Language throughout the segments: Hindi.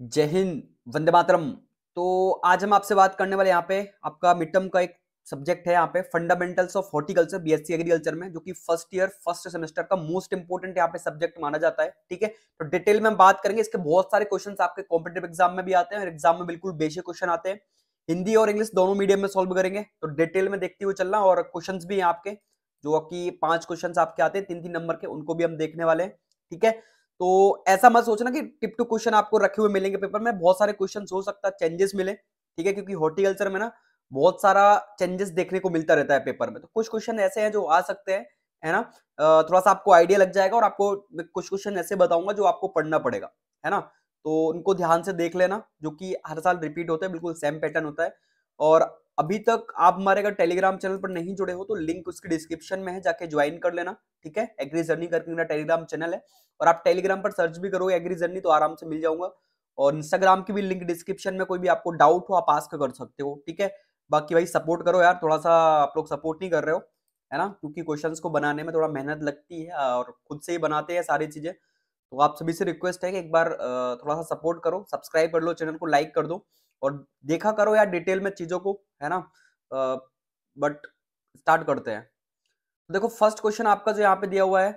जय हिंद वंदे मातरम तो आज हम आपसे बात करने वाले यहाँ पे आपका मिड टर्म का एक सब्जेक्ट है यहाँ पे fundamentals of horticulture BSc agriculture में जो कि फर्स्ट ईयर फर्स्ट सेमेस्टर का मोस्ट इंपोर्टेंट यहाँ पे सब्जेक्ट माना जाता है ठीक है तो डिटेल में हम बात करेंगे इसके बहुत सारे क्वेश्चन आपके कॉम्पिटेटिव एग्जाम में भी आते हैं और एग्जाम में बिल्कुल बेसिक क्वेश्चन आते हैं हिंदी और इंग्लिश दोनों मीडियम में सॉल्व करेंगे तो डिटेल में देखते हुए चलना और क्वेश्चन भी हैं आपके जो कि पांच क्वेश्चन आपके आते हैं तीन तीन नंबर के उनको भी हम देखने वाले हैं ठीक है तो ऐसा मत सोचना कि टिप टू क्वेश्चन आपको रखे हुए मिलेंगे पेपर में बहुत सारे क्वेश्चन हो सकता है चेंजेस मिले ठीक है क्योंकि हॉर्टिकल्चर में ना बहुत सारा चेंजेस देखने को मिलता रहता है पेपर में तो कुछ क्वेश्चन ऐसे हैं जो आ सकते हैं है ना थोड़ा सा आपको आइडिया लग जाएगा और आपको कुछ क्वेश्चन ऐसे बताऊंगा जो आपको पढ़ना पड़ेगा है ना तो उनको ध्यान से देख लेना जो कि हर साल रिपीट होता है बिल्कुल सेम पैटर्न होता है और अभी तक आप हमारे अगर टेलीग्राम चैनल पर नहीं जुड़े हो तो लिंक उसके डिस्क्रिप्शन में है जाके ज्वाइन कर लेना ठीक है एग्री जर्नी करके मेरा टेलीग्राम चैनल है और आप टेलीग्राम पर सर्च भी करोगे एग्री जर्नी तो आराम से मिल जाऊंगा और इंस्टाग्राम की भी लिंक डिस्क्रिप्शन में कोई भी आपको डाउट हो आप आस्क कर सकते हो ठीक है बाकी भाई सपोर्ट करो यार थोड़ा सा आप लोग सपोर्ट नहीं कर रहे हो है ना क्योंकि क्वेश्चन को बनाने में थोड़ा मेहनत लगती है और खुद से ही बनाते हैं सारी चीज़ें तो आप सभी से रिक्वेस्ट है कि एक बार थोड़ा सा सपोर्ट करो सब्सक्राइब कर लो चैनल को लाइक कर दो और देखा करो यार डिटेल में चीज़ों को है ना बट स्टार्ट करते हैं तो देखो फर्स्ट क्वेश्चन आपका जो यहाँ पे दिया हुआ है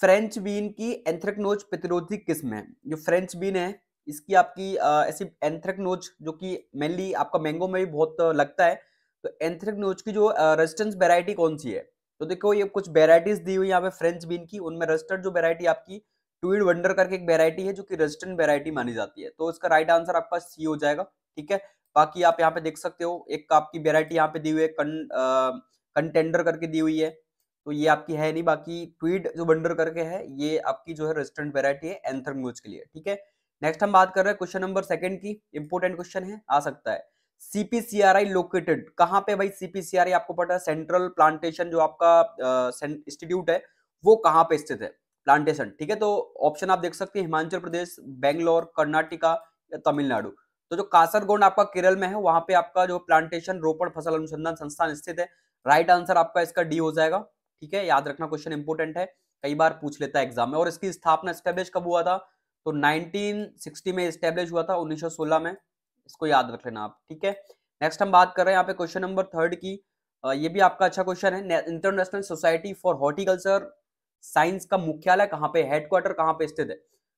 फ्रेंच बीन की एंथ्रेक्नोज प्रतिरोधी किस्म है जो फ्रेंच बीन है इसकी आपकी ऐसी एंथ्रेक्नोज जो कि मेनली आपका मैंगो में भी बहुत लगता है तो एंथ्रेक्नोज की जो रेजिस्टेंस वेराइटी कौन सी है तो देखो ये कुछ वेराइटीज दी हुई यहाँ पे फ्रेंच बीन की उनमें रजिस्टर्ड जो वेराइटी आपकी ट्वीड वंडर करके एक वेराइटी है जो कि रजिस्टेंट वेराइटी मानी जाती है तो इसका राइट आंसर आपका सी हो जाएगा ठीक है बाकी आप यहाँ पे देख सकते हो एक आपकी वेराइटी यहाँ पे दी हुई है कंटेंडर करके दी हुई है तो ये आपकी है नहीं बाकी ट्वीट जो बंडर करके है ये आपकी जो है रेस्टोरेंट वेरायटी है एंथर के लिए ठीक है नेक्स्ट हम बात कर रहे हैं क्वेश्चन नंबर सेकंड की इंपोर्टेंट क्वेश्चन है आ सकता है सीपीसीआरआई लोकेटेड कहाँ पे भाई सीपीसीआरआई आपको पता है सेंट्रल प्लांटेशन जो आपका इंस्टीट्यूट है वो कहाँ पे स्थित है प्लांटेशन ठीक है तो ऑप्शन आप देख सकते हैं हिमाचल प्रदेश बेंगलोर कर्नाटका या तमिलनाडु तो जो कासरगोड आपका केरल में है वहां पे आपका जो प्लांटेशन रोपण फसल अनुसंधान संस्थान स्थित है राइट आंसर आपका इसका डी हो जाएगा ठीक है याद रखना क्वेश्चन इंपोर्टेंट है कई बार पूछ लेता है एग्जाम में और इसकी स्थापना स्टेब्लिश कब हुआ था तो 1960 में स्टेब्लिश हुआ था 1916 में इसको याद रख लेना आप ठीक है नेक्स्ट हम बात कर रहे हैं यहाँ पे क्वेश्चन नंबर थर्ड की ये भी आपका अच्छा क्वेश्चन है International Society for Horticulture Science का मुख्यालय कहाँ पे हेडक्वार्टर कहाँ पे स्थित है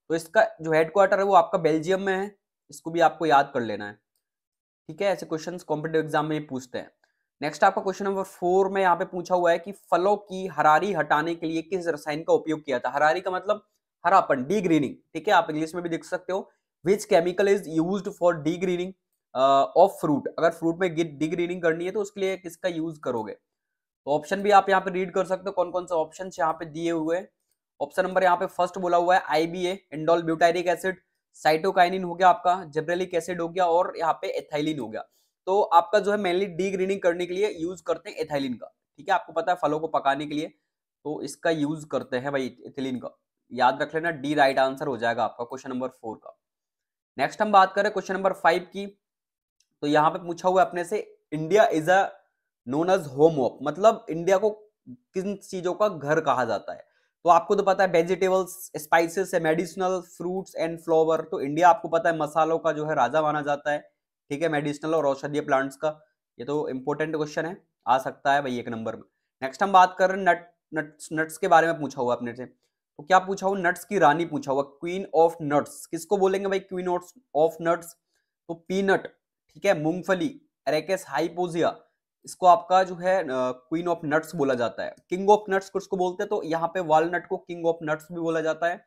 तो इसका जो हेडक्वार्टर है वो आपका बेल्जियम में है इसको भी आपको याद कर लेना है ठीक है ऐसे क्वेश्चन कॉम्पिटेटिव एग्जाम में पूछते हैं नेक्स्ट आपका क्वेश्चन नंबर फोर में यहाँ पे पूछा हुआ है कि फलों की हरारी हटाने के लिए किस रसायन का उपयोग किया था हरारी का मतलब हरापन डी ग्रीनिंग ठीक है आप इंग्लिश में भी देख सकते हो which chemical is use for degreening of fruit अगर फ्रूट में डी ग्रीनिंग करनी है तो उसके लिए किसका यूज करोगे तो ऑप्शन भी आप यहाँ पे रीड कर सकते हो कौन कौन से ऑप्शन यहाँ पे दिए हुए ऑप्शन नंबर यहाँ पे फर्स्ट बोला हुआ है IBA indole butyric acid cytokinin हो गया आपका जेबरेलिक एसिड हो गया और यहाँ पे एथाइलिन हो गया तो आपका जो है मेनली डी ग्रीनिंग करने के लिए यूज करते हैं एथाइलिन का ठीक है आपको पता है फलों को पकाने के लिए तो इसका यूज करते हैं भाई एथिलीन का याद रख लेना डी राइट आंसर हो जाएगा आपका क्वेश्चन नंबर फोर का नेक्स्ट हम बात करें क्वेश्चन नंबर फाइव की तो यहाँ पे पूछा हुआ अपने से India is a known as home of मतलब इंडिया को किन चीजों का घर कहा जाता है तो आपको तो पता है vegetables spices medicinal fruits and flower तो इंडिया आपको पता है मसालों का जो है राजा माना जाता है ठीक है मेडिसिनल और औषधीय प्लांट्स का ये तो इंपॉर्टेंट क्वेश्चन है आ सकता है भाई एक नंबर में नेक्स्ट हम बात कर रहे हैं नट नट्स नट्स के बारे में पूछा हुआ अपने से तो क्या पूछा हुआ नट्स की रानी पूछा हुआ क्वीन ऑफ नट्स किसको बोलेंगे भाई क्वीन ऑफ नट्स तो पीनट ठीक है मूंगफली एरेकेस हाइपोजिया इसको आपका जो है क्वीन ऑफ नट्स बोला जाता है किंग ऑफ नट्स किसको बोलते हैं तो यहाँ पे वॉलनट को किंग ऑफ नट्स भी बोला जाता है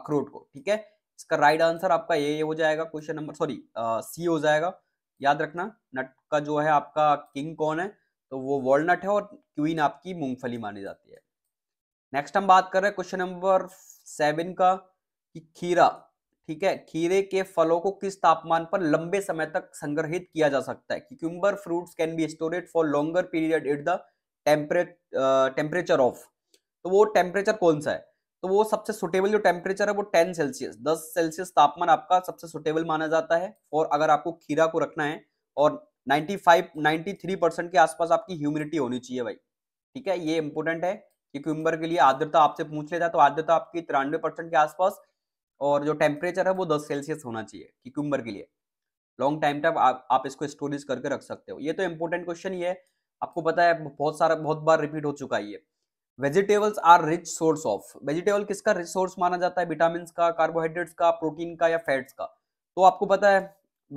अखरोट को ठीक है इसका राइट आंसर आपका ये हो जाएगा क्वेश्चन नंबर सॉरी सी हो जाएगा याद रखना नट का जो है आपका किंग कौन है तो वो वॉलनट है और क्वीन आपकी मूंगफली मानी जाती है नेक्स्ट हम बात कर रहे हैं क्वेश्चन नंबर सेवन का कि खीरा ठीक है खीरे के फलों को किस तापमान पर लंबे समय तक संग्रहित किया जा सकता है cucumber fruits can be stored for longer period at the temperature of तो वो टेम्परेचर कौन सा है तो वो सबसे सुटेबल जो टेम्परेचर है वो टेन सेल्सियस दस सेल्सियस तापमान आपका सबसे सुटेबल माना जाता है और अगर आपको खीरा को रखना है और 95 93 परसेंट के आसपास आपकी ह्यूमिडिटी होनी चाहिए भाई ठीक है ये इंपॉर्टेंट है कि क्यूम्बर के लिए आर्द्रता आपसे पूछ लेता है तो आर्द्रता आपकी तिरानवे परसेंट के आसपास और जो टेम्परेचर है वो दस सेल्सियस होना चाहिए क्यूम्बर के लिए लॉन्ग टाइम तक आप, इसको स्टोरेज करके रख सकते हो ये तो इम्पोर्टेंट क्वेश्चन ही है आपको पता है बहुत सारा बहुत बार रिपीट हो चुका है ये vegetables are rich source of vegetable किसका रिच सोर्स माना जाता है विटामिन का कार्बोहाइड्रेट्स का प्रोटीन का या फैट्स का तो आपको पता है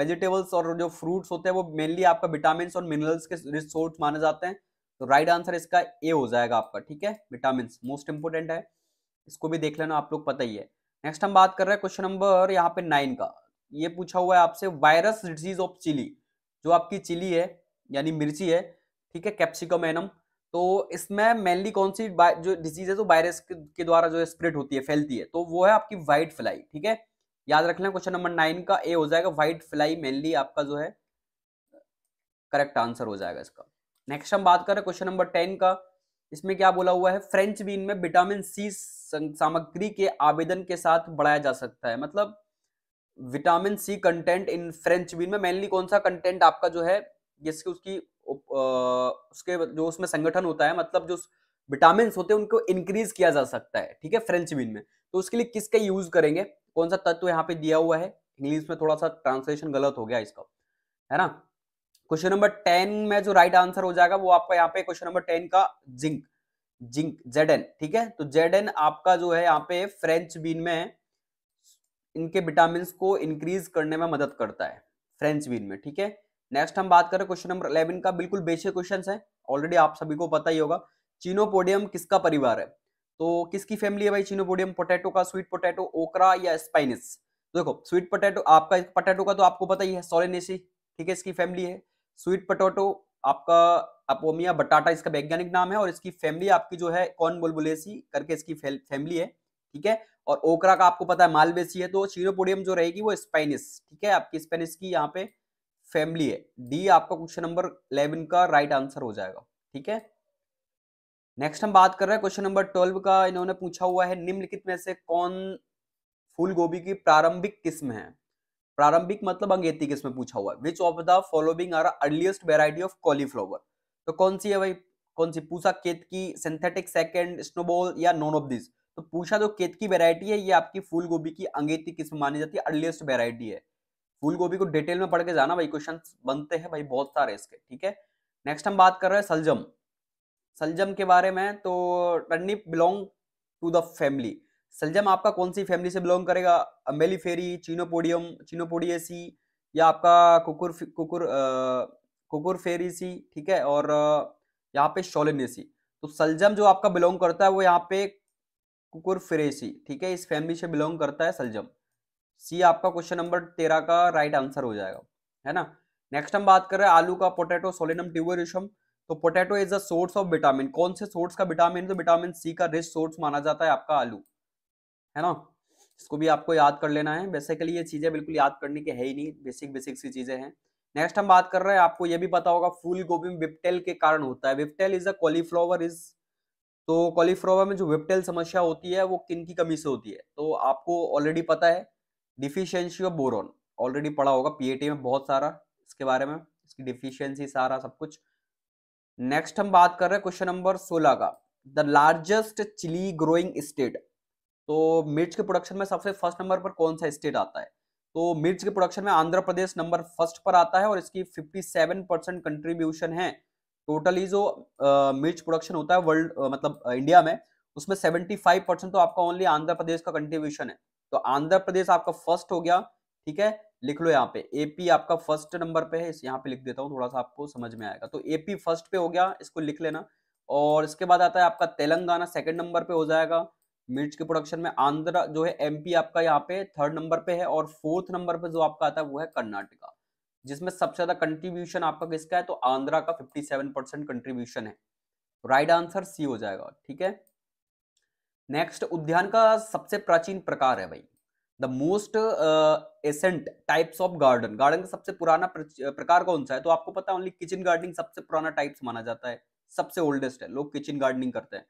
वेजिटेबल्स और जो फ्रूट्स होते हैं वो मेनली आपका विटामिन और मिनरल्स के रिच सोर्स माने जाते हैं तो राइट right आंसर इसका ए हो जाएगा आपका ठीक है विटामिन मोस्ट इंपोर्टेंट है इसको भी देख लेना आप लोग पता ही है नेक्स्ट हम बात कर रहे हैं क्वेश्चन नंबर यहाँ पे नाइन का ये पूछा हुआ है आपसे वायरस डिजीज ऑफ चिली जो आपकी चिली है यानी मिर्ची है ठीक है कैप्सिकम एनम तो इसमें मेनली कौन सी जो डिजीज है तो वायरस के द्वारा जो स्प्रेड होती है फैलती है तो वो है आपकी व्हाइट फ्लाई ठीक है याद रख लें क्वेश्चन नंबर नाइन का ए हो जाएगा व्हाइट फ्लाई मेनली आपका जो है करेक्ट आंसर हो जाएगा इसका नेक्स्ट हम बात कर रहे हैं क्वेश्चन नंबर टेन का इसमें क्या बोला हुआ है फ्रेंच बीन में विटामिन सी सामग्री के आवेदन के साथ बढ़ाया जा सकता है मतलब vitamin C content in French bean में मेनली कौन सा कंटेंट आपका जो है जिसकी उसकी उसके जो उसमें संगठन होता है मतलब जो विटामिन होते हैं उनको इंक्रीज किया जा सकता है ठीक है फ्रेंच बीन में तो उसके लिए किसका यूज करेंगे कौन सा तत्व यहाँ पे दिया हुआ है इंग्लिश में थोड़ा सा ट्रांसलेशन गलत हो गया इसका है ना क्वेश्चन नंबर टेन में जो राइट आंसर हो जाएगा वो आपका यहाँ पे क्वेश्चन नंबर टेन का जिंक जिंक जेड एन ठीक है तो जेड एन आपका जो है यहाँ पे फ्रेंच बीन में इनके विटामिन को इंक्रीज करने में मदद करता है फ्रेंच बीन में ठीक है नेक्स्ट हम बात करें क्वेश्चन नंबर इलेवन का बिल्कुल बेसिक क्वेश्चन है ऑलरेडी आप सभी को पता ही होगा चीनोपोडियम किसका परिवार है तो किसकी फैमिली है भाई चीनोपोडियम पोटैटो का स्वीट पोटैटो ओकरा या स्पाइनिस देखो स्वीट पोटैटो आपका पोटैटो का तो आपको पता ही है सोलेनेसी ठीक है इसकी फैमिली है स्वीट पोटैटो आपका अपोमिया बटाटा इसका वैज्ञानिक नाम है और इसकी फैमिली आपकी जो है कौन बुलबुलेसी करके इसकी फैमिली है ठीक है और ओकरा का आपको पता है मालवेसी है तो चीनोपोडियम जो रहेगी वो स्पेनिस ठीक है आपकी स्पेनिस की यहाँ पे फैमिली है डी आपका क्वेश्चन नंबर इलेवन का राइट आंसर हो जाएगा ठीक है नेक्स्ट हम बात कर रहे हैं क्वेश्चन नंबर ट्वेल्व का इन्होंने पूछा हुआ है निम्नलिखित में से कौन फूल गोभी की प्रारंभिक किस्म है प्रारंभिक मतलब अंगेती किस्म पूछा हुआ है which of the following are earliest variety of cauliflower तो कौन सी है भाई कौन सी पूछा केत की सिंथेटिक सेकेंड स्नोबॉल या नॉन ऑफ दिस तो पूछा जो तो केत की वेरायटी है ये आपकी फूल गोभी की अंगेती किस्म मानी जाती है अर्लीस्ट वेरायटी है फूल गोभी को डिटेल में पढ़ के जाना भाई क्वेश्चन बनते हैं भाई बहुत सारे इसके ठीक है नेक्स्ट हम बात कर रहे हैं सलजम सलजम के बारे में तो turnip belong to the family सलजम आपका कौन सी फैमिली से बिलोंग करेगा फेरी चीनोपोडियम चीनोपोडियसी या आपका कुकुर कुकुर कुकुर फेरीसी ठीक है और यहाँ पे शोलिनेसी तो सलजम जो आपका बिलोंग करता है वो यहाँ पे कुकुर फेरेसी ठीक है इस फैमिली से बिलोंग करता है सलजम सी आपका क्वेश्चन नंबर तेरह का राइट आंसर हो जाएगा है ना नेक्स्ट हम बात कर रहे हैं आलू का पोटैटो सोलिनम ट्यूबरिशम तो potato is a source of vitamin कौन से सोर्स का विटामिन तो विटामिन सी का रिच सोर्स माना जाता है आपका आलू है ना इसको भी आपको याद कर लेना है बेसिकली ये चीजें बिल्कुल याद करने की है ही नहीं बेसिक बेसिक सी चीजें हैं नेक्स्ट हम बात कर रहे हैं आपको ये भी पता होगा फूल गोभी में विपटेल के कारण होता है whiptail is a cauliflower is तो कॉलीफ्लावर में जो विपटेल समस्या होती है वो किन की कमी से होती है तो आपको ऑलरेडी पता है डिफिशियंसी ऑफ बोरॉन ऑलरेडी पढ़ा होगा पीएटी में बहुत सारा इसके बारे में इसकी डिफिशियंसी सारा सब कुछ नेक्स्ट हम बात कर रहे हैं क्वेश्चन नंबर सोलह का the largest chilli growing state तो मिर्च के प्रोडक्शन में सबसे फर्स्ट नंबर पर कौन सा स्टेट आता है तो मिर्च के प्रोडक्शन में आंध्र प्रदेश नंबर फर्स्ट पर आता है और इसकी 57 परसेंट कंट्रीब्यूशन है टोटली जो आ, मिर्च प्रोडक्शन होता है वर्ल्ड मतलब इंडिया में उसमें 75 परसेंट तो आपका ओनली आंध्र प्रदेश का कंट्रीब्यूशन है तो आंध्र प्रदेश आपका फर्स्ट हो गया ठीक है लिख लो यहाँ पे एपी आपका फर्स्ट नंबर पे है इस यहाँ पे लिख देता हूँ थोड़ा सा आपको समझ में आएगा तो एपी फर्स्ट पे हो गया इसको लिख लेना और इसके बाद आता है आपका तेलंगाना सेकंड नंबर पे हो जाएगा मिर्च के प्रोडक्शन में आंध्र जो है एमपी आपका यहाँ पे थर्ड नंबर पे है और फोर्थ नंबर पे जो आपका आता है वो है कर्नाटका जिसमें सबसे ज्यादा कंट्रीब्यूशन आपका किसका है तो आंध्रा का फिफ्टी परसेंट कंट्रीब्यूशन है राइट आंसर सी हो जाएगा ठीक है नेक्स्ट उद्यान का सबसे प्राचीन प्रकार है भाई the most ancient types of garden garden का सबसे पुराना प्रकार कौन सा है तो आपको पता है ओनली किचन गार्डनिंग सबसे पुराना टाइप्स माना जाता है सबसे ओल्डेस्ट है लोग किचन गार्डनिंग करते हैं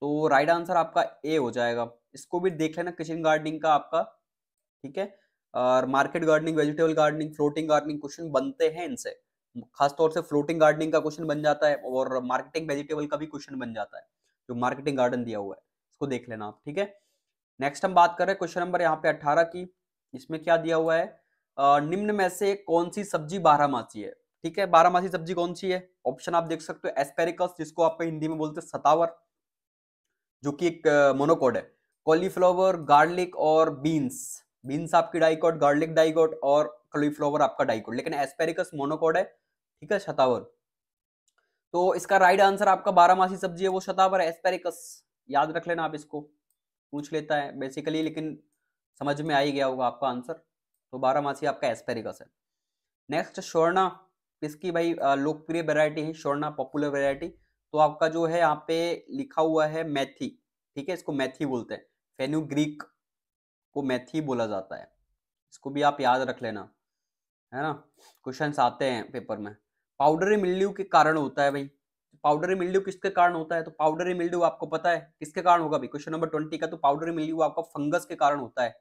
तो राइट right आंसर आपका ए हो जाएगा इसको भी देख लेना किचन गार्डनिंग का आपका ठीक है और market gardening vegetable gardening floating gardening question बनते हैं इनसे खासतौर से फ्लोटिंग गार्डनिंग का क्वेश्चन बन जाता है और मार्केटिंग वेजिटेबल का भी क्वेश्चन बन जाता है जो मार्केटिंग गार्डन दिया हुआ है इसको देख लेना आप ठीक है नेक्स्ट हम बात कर रहे हैं क्वेश्चन नंबर यहाँ पे अट्ठारह की इसमें क्या दिया हुआ है निम्न में से कौन सी सब्जी बारहमासी है ठीक है बारहमासी सब्जी कौन सी है ऑप्शन आप देख सकते हो एस्पेरिकस जिसको आप हिंदी में बोलते हैं सतावर जो कि एक मोनोकोड है कॉलीफ्लावर गार्लिक और बीन्स बीन्स आपकी डाइकोट गार्लिक डाइकोट और कॉलीफ्लावर आपका डाइकोट लेकिन एस्पेरिकस मोनोकोड है ठीक है शतावर तो इसका राइट आंसर आपका बारहमासी सब्जी है वो शतावर एस्पेरिकस याद रख लेना आप इसको पूछ लेता है बेसिकली लेकिन समझ में आ ही गया होगा आपका आंसर तो बारह मासी आपका एस्पेरिकस है नेक्स्ट शोरना किसकी भाई लोकप्रिय वेरायटी है शोरना पॉपुलर वेरायटी तो आपका जो है यहाँ पे लिखा हुआ है मैथी ठीक है इसको मैथी बोलते हैं फेन्यू ग्रीक को मैथी बोला जाता है इसको भी आप याद रख लेना है ना क्वेश्चन आते हैं पेपर में पाउडरी मिल्यू के कारण होता है भाई पाउडरी मिल्ड्यू किसके कारण होता है तो पाउडरी मिल्ड्यू आपको पता है किसके कारण होगा भी क्वेश्चन नंबर ट्वेंटी का तो पाउडरी मिल्ड्यू आपका फंगस के कारण होता है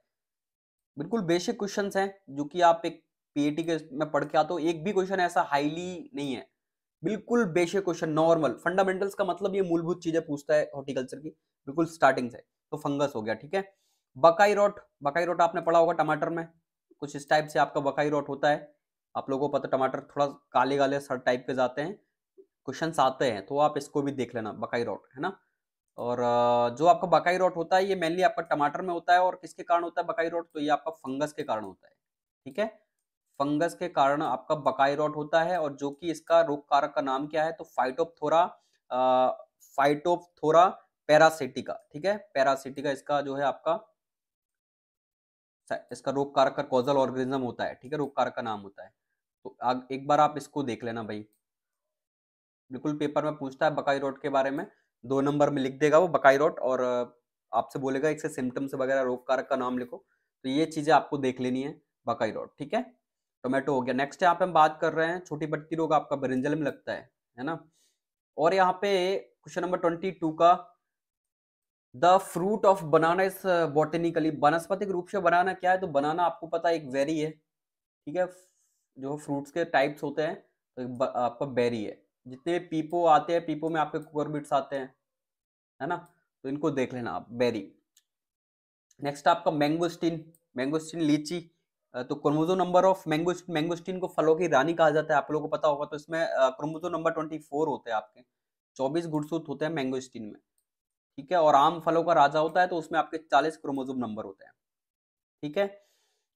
बिल्कुल बेसिक क्वेश्चन हैं जो कि आप एक पीएटी के में पढ़ के आते हो एक भी क्वेश्चन ऐसा हाईली नहीं है बिल्कुल बेसिक क्वेश्चन नॉर्मल फंडामेंटल्स का मतलब ये मूलभूत चीजें पूछता है हॉर्टिकल्चर की बिल्कुल स्टार्टिंग से तो फंगस हो गया ठीक है बकाई रोट बकाई रोट आपने पढ़ा होगा टमाटर में कुछ इस टाइप से आपका बकाई रोट होता है आप लोगों को पता टमाटर थोड़ा काले काले सर टाइप के जाते हैं क्वेश्चन आते हैं तो आप इसको भी देख लेना बकाई रॉट है ना और जो आपका बकाई रॉट होता है ये मेनली आपका टमाटर में होता है और किसके कारण होता है बकाई रॉट तो ये आपका फंगस के कारण होता है ठीक है फंगस के कारण आपका बकाई रॉट होता है और जो कि इसका रोग कारक का नाम क्या है तो फाइटोपथोरा फाइटोपथोरा पैरासिटिका ठीक है पैरासिटिका इसका जो है आपका इसका रोग कारक का कॉजल ऑर्गेनिज्म होता है ठीक है रोग कारक का नाम होता है तो एक बार आप इसको देख लेना भाई बिल्कुल पेपर में पूछता है बकाई रोट के बारे में दो नंबर में लिख देगा वो बकाई रोट और आपसे बोलेगा एक सिम्टम्स वगैरह रोग कारक का नाम लिखो तो ये चीज़ें आपको देख लेनी है बकाई रोट ठीक है टोमेटो हो गया नेक्स्ट यहाँ पे हम बात कर रहे हैं छोटी पट्टी रोग आपका बरिंजल में लगता है है ना और यहाँ पे क्वेश्चन नंबर ट्वेंटी टू का the fruit of banana is botanically वनस्पतिक रूप से बनाना क्या है तो बनाना आपको पता है एक वेरी है ठीक है जो फ्रूट्स के टाइप्स होते हैं तो आपका बेरी है जितने पीपो आते हैं पीपो में आपके कुकर बिट्स आते हैं है ना तो इनको देख लेना आप बेरी नेक्स्ट आपका मैंगोस्टिन मैंगोस्टिन लीची तो क्रोमोजो नंबर ऑफ मैंगोस्टिन मैंगोस्टिन को फलों की रानी कहा जाता है आप लोगों को पता होगा तो इसमें क्रोमोजो नंबर ट्वेंटी फोर होते हैं आपके चौबीस गुड़सूत होते हैं मैंगोस्टिन में ठीक है और आम फलों का राजा होता है तो उसमें आपके चालीस क्रोमोजोम नंबर होते हैं ठीक है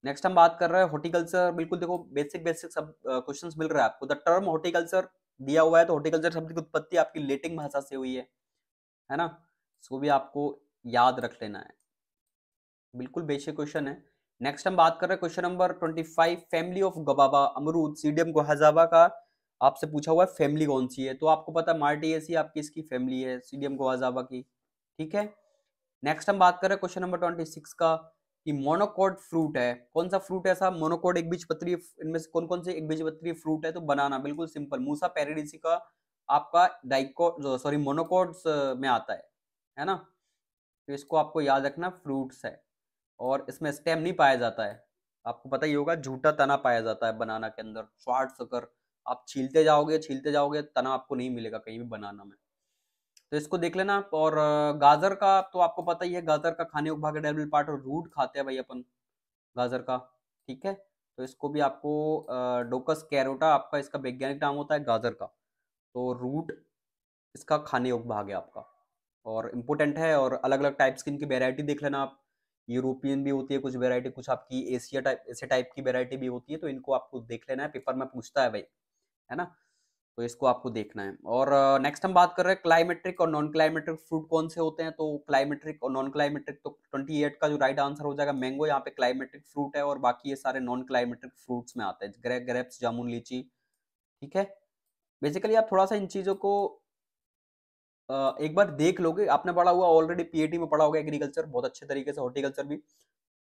नेक्स्ट हम बात कर रहे हैं हॉर्टिकल्चर बिल्कुल देखो बेसिक बेसिक सब क्वेश्चन मिल रहा है आपको द टर्म हॉर्टिकल्चर दिया हुआ है तो हॉर्टिकल्चर शब्द की उत्पत्ति आपकी लेटिंग भाषा से हुई है है ना इसको भी आपको याद रख लेना है बिल्कुल बेसिक क्वेश्चन है नेक्स्ट हम बात कर रहे हैं question number twenty five family of guava अमरूद सीडियम गोहाजाबा का आपसे पूछा हुआ है फैमिली कौन सी है तो आपको पता है मार्टीएसी आपकी इसकी फैमिली है सीडियम गोहाजाबा की ठीक है नेक्स्ट हम बात कर रहे हैं क्वेश्चन नंबर ट्वेंटी सिक्स का कि मोनोकोड फ्रूट है कौन सा फ्रूट है साहब मोनोकोड एक बीज पत्री इनमें से कौन कौन से एक बीज पत्री फ्रूट है तो बनाना बिल्कुल सिंपल मूसा पेरेडिसी का आपका डाइकोड सॉरी मोनोकोड्स में आता है है ना तो इसको आपको याद रखना फ्रूट्स है और इसमें स्टेम नहीं पाया जाता है आपको पता ही होगा झूठा तना पाया जाता है बनाना के अंदर शॉर्ट सकर आप छीलते जाओगे छीलते जाओगे तना आपको नहीं मिलेगा कहीं भी बनाना में तो इसको देख लेना आप और गाजर का तो आपको पता ही है गाजर का खाने उपभाग के पार्ट और रूट खाते हैं भाई अपन गाजर का ठीक है तो इसको भी आपको डोकस कैरोटा आपका इसका वैज्ञानिक नाम होता है गाजर का तो रूट इसका खाने उपभाग भाग है आपका और इम्पोर्टेंट है और अलग अलग टाइप्स की इनकी वेरायटी देख लेना आप यूरोपियन भी होती है कुछ वेरायटी कुछ आपकी एशिया टाइप ऐसे टाइप की वेरायटी भी होती है तो इनको आपको देख लेना है पेपर में पूछता है भाई है ना तो इसको आपको देखना है और नेक्स्ट हम बात कर रहे हैं क्लाइमेट्रिक और नॉन क्लाइमेट्रिक फ्रूट कौन से होते हैं तो क्लाइमेट्रिक और नॉन क्लाइमेट्रिक तो 28 का जो राइट आंसर हो जाएगा मैंगो यहाँ पे क्लाइमेट्रिक फ्रूट है और बाकी ये सारे नॉन क्लाइमेट्रिक फ्रूट्स में आते हैं ग्रे ग्रेप्स जामुन लीची ठीक है बेसिकली आप थोड़ा सा इन चीज़ों को एक बार देख लोगे आपने पढ़ा हुआ ऑलरेडी पीएटी में पढ़ा होगा एग्रीकल्चर बहुत अच्छे तरीके से हॉर्टिकल्चर भी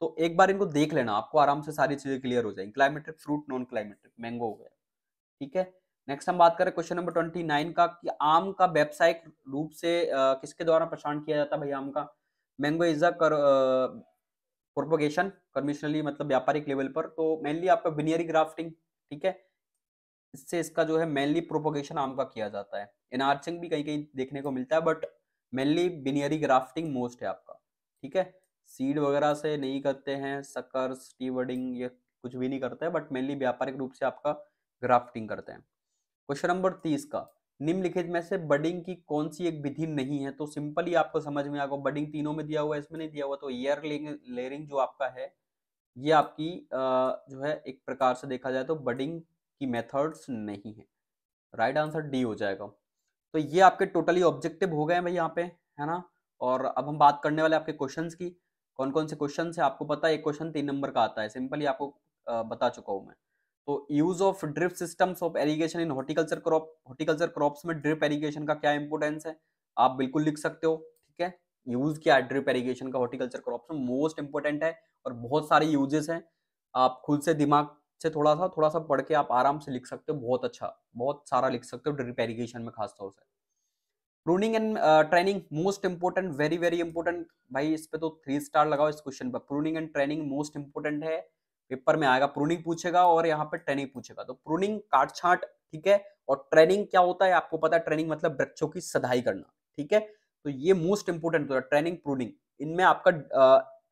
तो एक बार इनको देख लेना आपको आराम से सारी चीज़ें क्लियर हो जाएंगी climacteric fruit non climacteric mango हो गया ठीक है नेक्स्ट हम बात करें क्वेश्चन नंबर ट्वेंटी नाइन का कि आम का व्यावसायिक रूप से आ, किसके द्वारा प्रसारण किया जाता है भाई आम का mango is a propagation conventionally मतलब व्यापारिक लेवल पर तो मेनली आपका विनियरी ग्राफ्टिंग ठीक है इससे इसका जो है मेनली प्रोपोगेशन आम का किया जाता है एनआरचिंग भी कहीं कहीं देखने को मिलता है but mainly veneer grafting most है आपका ठीक है सीड वगैरह से नहीं करते हैं सकर स्टीवर्डिंग ये कुछ भी नहीं करते बट मेनली व्यापारिक रूप से आपका ग्राफ्टिंग करते हैं क्वेश्चन नंबर तीस का निम्नलिखित में से बडिंग की कौन सी एक विधि नहीं है तो सिंपली आपको समझ में आगे बडिंग तीनों में दिया हुआ है इसमें नहीं दिया हुआ तो ईयर लेयरिंग जो आपका है ये आपकी जो है एक प्रकार से देखा जाए तो बडिंग की मेथड्स नहीं है राइट आंसर डी हो जाएगा तो ये आपके टोटली ऑब्जेक्टिव हो गए हैं भाई यहाँ पे है ना और अब हम बात करने वाले आपके क्वेश्चन की कौन कौन से क्वेश्चन है आपको पता है एक क्वेश्चन तीन नंबर का आता है सिंपली आपको बता चुका हूँ मैं तो use of drip systems of irrigation in horticulture crop horticulture crops में ड्रिप एरीगेशन का क्या इंपोर्टेंस है आप बिल्कुल लिख सकते हो ठीक है यूज क्या है ड्रिप एरीगेशन का हॉर्टिकल्चर क्रॉप्स में मोस्ट इंपोर्टेंट है और बहुत सारे यूजेस हैं आप खुद से दिमाग से थोड़ा सा थोड़ा सा पढ़ के आप आराम से लिख सकते हो बहुत अच्छा बहुत सारा लिख सकते हो ड्रिप एरिगेशन में खासतौर से pruning and training most important very very important भाई इस पे तो थ्री स्टार लगाओ इस क्वेश्चन पर pruning and training most important है पेपर में आएगा प्रूनिंग पूछेगा और यहाँ पे ट्रेनिंग पूछेगा तो प्रूनिंग काट छाट ठीक है और ट्रेनिंग क्या होता है आपको पता है ट्रेनिंग मतलब वृक्षों की सदाई करना ठीक है तो ये मोस्ट इंपोर्टेंट होता है ट्रेनिंग प्रूनिंग इनमें आपका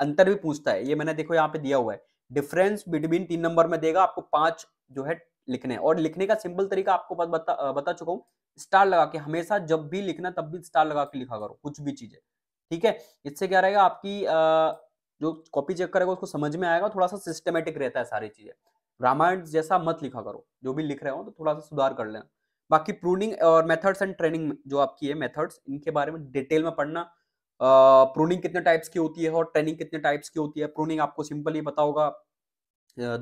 अंतर भी पूछता है ये मैंने देखो यहाँ पे दिया हुआ है डिफरेंस बिटवीन तीन नंबर में देगा आपको पांच जो है लिखने और लिखने का सिंपल तरीका आपको बता बता चुका हूँ स्टार लगा के हमेशा जब भी लिखना तब भी स्टार लगा के लिखा करो कुछ भी चीजें ठीक है इससे क्या रहेगा आपकी जो कॉपी चेक करेगा उसको समझ में आएगा थोड़ा सा सिस्टमेटिक रहता है सारी चीज़ें रामायण जैसा मत लिखा करो जो भी लिख रहे हो तो थोड़ा सा सुधार कर लेना बाकी प्रूनिंग और मेथड्स एंड ट्रेनिंग जो आपकी है मेथड्स इनके बारे में डिटेल में पढ़ना प्रूनिंग कितने टाइप्स की होती है और ट्रेनिंग कितने टाइप्स की होती है प्रूनिंग आपको सिंपल ही पता होगा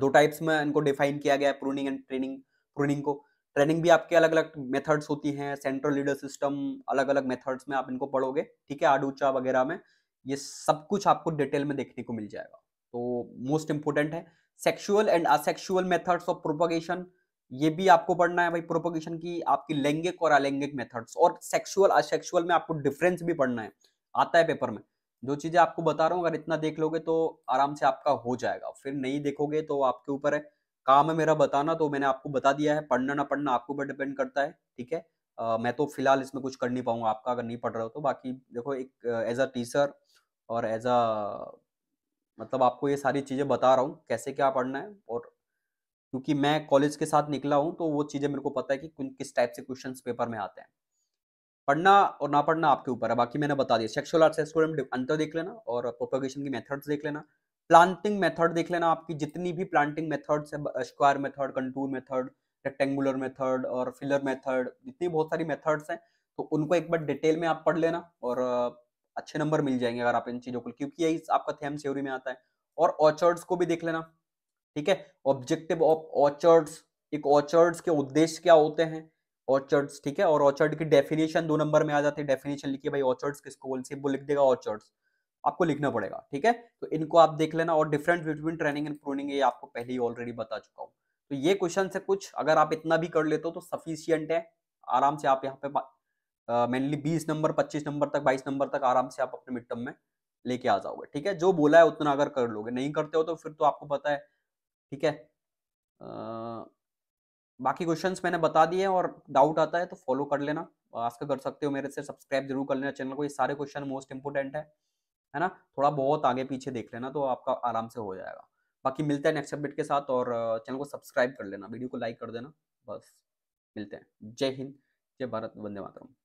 दो टाइप्स में इनको डिफाइन किया गया है प्रूनिंग एंड ट्रेनिंग प्रूनिंग को ट्रेनिंग भी आपके अलग अलग मेथड्स होती हैं सेंट्रल लीडर सिस्टम अलग अलग मेथड्स में आप इनको पढ़ोगे ठीक है आडूचा वगैरह में ये सब कुछ आपको डिटेल में देखने को मिल जाएगा तो मोस्ट इंपोर्टेंट है sexual and asexual methods of propagation ये भी आपको पढ़ना है भाई प्रोपोगेशन की आपकी लैंगिक और अलैंगिक मेथड्स और सेक्सुअल असेक्शुअल में आपको डिफरेंस भी पढ़ना है आता है पेपर में जो चीज़ें आपको बता रहा हूँ अगर इतना देख लोगे तो आराम से आपका हो जाएगा फिर नहीं देखोगे तो आपके ऊपर है काम है मेरा बताना तो मैंने आपको बता दिया है पढ़ना ना पढ़ना आपके ऊपर डिपेंड करता है ठीक है आ, मैं तो फिलहाल इसमें कुछ कर नहीं पाऊंगा आपका अगर नहीं पढ़ रहा हो तो बाकी देखो एक एज अ टीचर और एज अ मतलब आपको ये सारी चीज़ें बता रहा हूँ कैसे क्या पढ़ना है और क्योंकि मैं कॉलेज के साथ निकला हूँ तो वो चीज़ें मेरे को पता है कि किस टाइप से क्वेश्चन पेपर में आते हैं पढ़ना और ना पढ़ना आपके ऊपर है बाकी मैंने बता दिया सेक्सुअल आर्ट्स स्टूडेंट अंतर देख लेना और प्रोपोगेशन की मेथड्स देख लेना प्लांटिंग मेथड देख लेना आपकी जितनी भी प्लांटिंग मेथड्स है square method contour method rectangular method और फिलर मेथड जितनी बहुत सारी मेथड्स हैं तो उनको एक बार डिटेल में आप पढ़ लेना और अच्छे नंबर मिल जाएंगे अगर आप इन चीजों को क्योंकि यही आपका थेम थ्योरी में आता है और ऑर्चर्ड्स को भी देख लेना ठीक है ऑब्जेक्टिव ऑफ ऑर्चर्ड्स एक ऑर्चर्ड्स के उद्देश्य क्या होते हैं ऑर्चर्ड्स ठीक है और ऑर्चर्ड की डेफिनेशन दो नंबर में आ जाते हैं डेफिनेशन लिखिए भाई ऑर्चर्ड्स किसको बोल सिंपल लिख देगा ऑर्चर्ड्स आपको लिखना पड़ेगा ठीक है तो इनको आप देख लेना और difference between training and pruning ये आपको पहले ही ऑलरेडी बता चुका हूँ तो ये क्वेश्चन से कुछ अगर आप इतना भी कर लेते हो तो सफिशियंट है आराम से आप यहाँ पे मेनली बीस नंबर पच्चीस नंबर तक बाईस नंबर तक आराम से आप अपने मिड टर्म में लेके आ जाओगे ठीक है जो बोला है उतना अगर कर लोगे नहीं करते हो तो फिर तो आपको पता है ठीक है आ, बाकी क्वेश्चंस मैंने बता दिए और डाउट आता है तो फॉलो कर लेना आस्क कर सकते हो मेरे से सब्सक्राइब जरूर कर लेना चैनल को ये सारे क्वेश्चन मोस्ट इंपोर्टेंट है है ना थोड़ा बहुत आगे पीछे देख लेना तो आपका आराम से हो जाएगा बाकी मिलते हैं नेक्स्ट अपडेट के साथ और चैनल को सब्सक्राइब कर लेना वीडियो को लाइक कर देना बस मिलते हैं जय हिंद जय भारत वंदे मातरम